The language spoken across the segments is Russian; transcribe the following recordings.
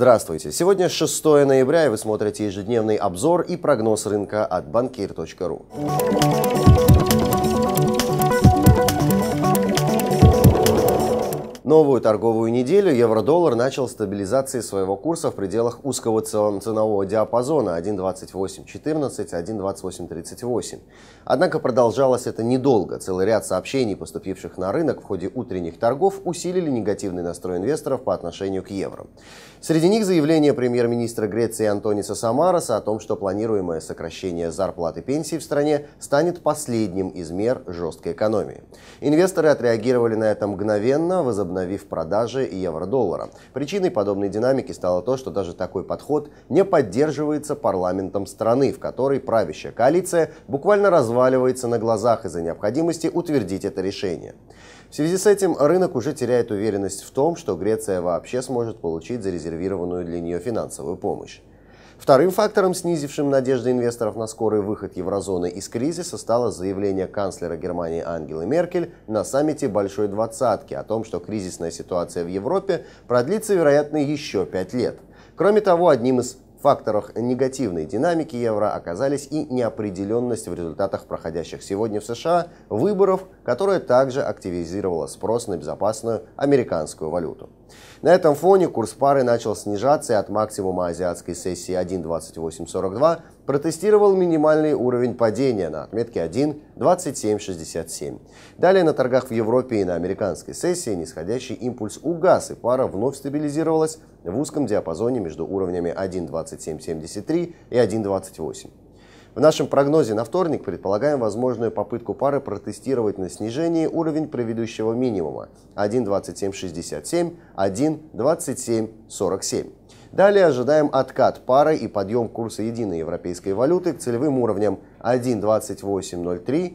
Здравствуйте! Сегодня 6 ноября, и вы смотрите ежедневный обзор и прогноз рынка от банкир.ру. Новую торговую неделю евро-доллар начал стабилизации своего курса в пределах узкого ценового диапазона 1.2814, 1.2838. Однако продолжалось это недолго. Целый ряд сообщений, поступивших на рынок в ходе утренних торгов, усилили негативный настрой инвесторов по отношению к евро. Среди них заявление премьер-министра Греции Антониса Самараса о том, что планируемое сокращение зарплат и пенсий в стране станет последним из мер жесткой экономии. Инвесторы отреагировали на это мгновенно, возобновили остановив продажи евро-доллара. Причиной подобной динамики стало то, что даже такой подход не поддерживается парламентом страны, в которой правящая коалиция буквально разваливается на глазах из-за необходимости утвердить это решение. В связи с этим рынок уже теряет уверенность в том, что Греция вообще сможет получить зарезервированную для нее финансовую помощь. Вторым фактором, снизившим надежды инвесторов на скорый выход еврозоны из кризиса, стало заявление канцлера Германии Ангелы Меркель на саммите Большой Двадцатки о том, что кризисная ситуация в Европе продлится, вероятно, еще пять лет. Кроме того, одним из факторах негативной динамики евро оказались и неопределенность в результатах проходящих сегодня в США выборов, которая также активизировала спрос на безопасную американскую валюту. На этом фоне курс пары начал снижаться и от максимума азиатской сессии 1.2842 протестировал минимальный уровень падения на отметке 1.2767. Далее на торгах в Европе и на американской сессии нисходящий импульс угас, и пара вновь стабилизировалась в узком диапазоне между уровнями 1.2773 и 1.28. В нашем прогнозе на вторник предполагаем возможную попытку пары протестировать на снижении уровень предыдущего минимума 1.2767, 1.2747. Далее ожидаем откат пары и подъем курса единой европейской валюты к целевым уровням 1.2803,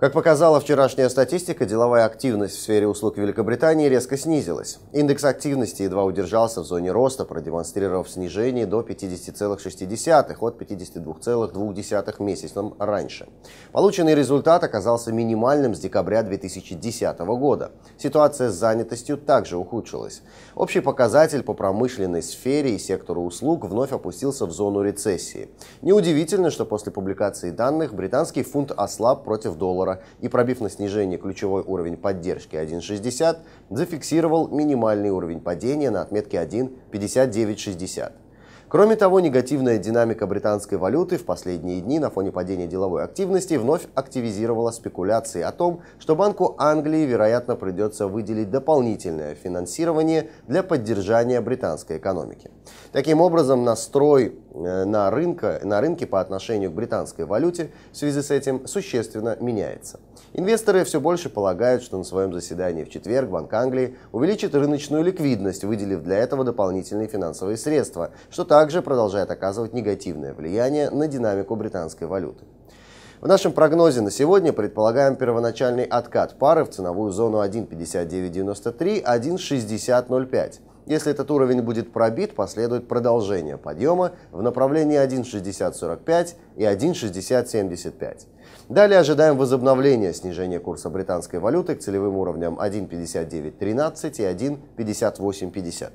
Как показала вчерашняя статистика, деловая активность в сфере услуг Великобритании резко снизилась. Индекс активности едва удержался в зоне роста, продемонстрировав снижение до 50,6 от 52,2 месяцем раньше. Полученный результат оказался минимальным с декабря 2010 года. Ситуация с занятостью также ухудшилась. Общий показатель по промышленной сфере и сектору услуг вновь опустился в зону рецессии. Неудивительно, что после публикации данных британский фунт ослаб против доллара доллара и пробив на снижение ключевой уровень поддержки 1.60, зафиксировал минимальный уровень падения на отметке 1.5960. Кроме того, негативная динамика британской валюты в последние дни на фоне падения деловой активности вновь активизировала спекуляции о том, что Банку Англии, вероятно, придется выделить дополнительное финансирование для поддержания британской экономики. Таким образом, настрой Э, на, рынка, на рынке по отношению к британской валюте в связи с этим существенно меняется. Инвесторы все больше полагают, что на своем заседании в четверг Банк Англии увеличит рыночную ликвидность, выделив для этого дополнительные финансовые средства, что также продолжает оказывать негативное влияние на динамику британской валюты. В нашем прогнозе на сегодня предполагаем первоначальный откат пары в ценовую зону 1.5993-1.6005. Если этот уровень будет пробит, последует продолжение подъема в направлении 1.6045 и 1.6075. Далее ожидаем возобновления снижения курса британской валюты к целевым уровням 1.5913 и 1.5850.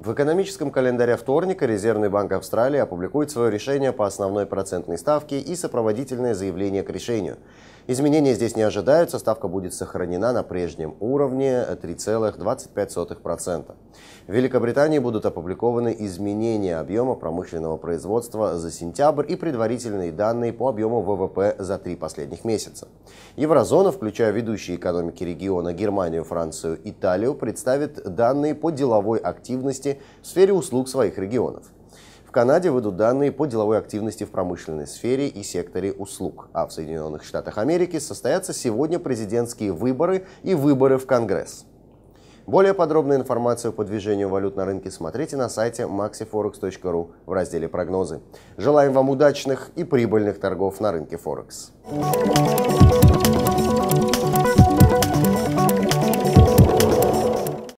В экономическом календаре вторника Резервный банк Австралии опубликует свое решение по основной процентной ставке и сопроводительное заявление к решению. Изменения здесь не ожидаются, ставка будет сохранена на прежнем уровне 3,25%. В Великобритании будут опубликованы изменения объема промышленного производства за сентябрь и предварительные данные по объему ВВП за три последних месяца. Еврозона, включая ведущие экономики региона Германию, Францию, Италию, представит данные по деловой активности в сфере услуг своих регионов. Канаде выйдут данные по деловой активности в промышленной сфере и секторе услуг. А в Соединенных Штатах Америки состоятся сегодня президентские выборы и выборы в Конгресс. Более подробную информацию по движению валют на рынке смотрите на сайте maxiforex.ru в разделе «Прогнозы». Желаем вам удачных и прибыльных торгов на рынке Форекс.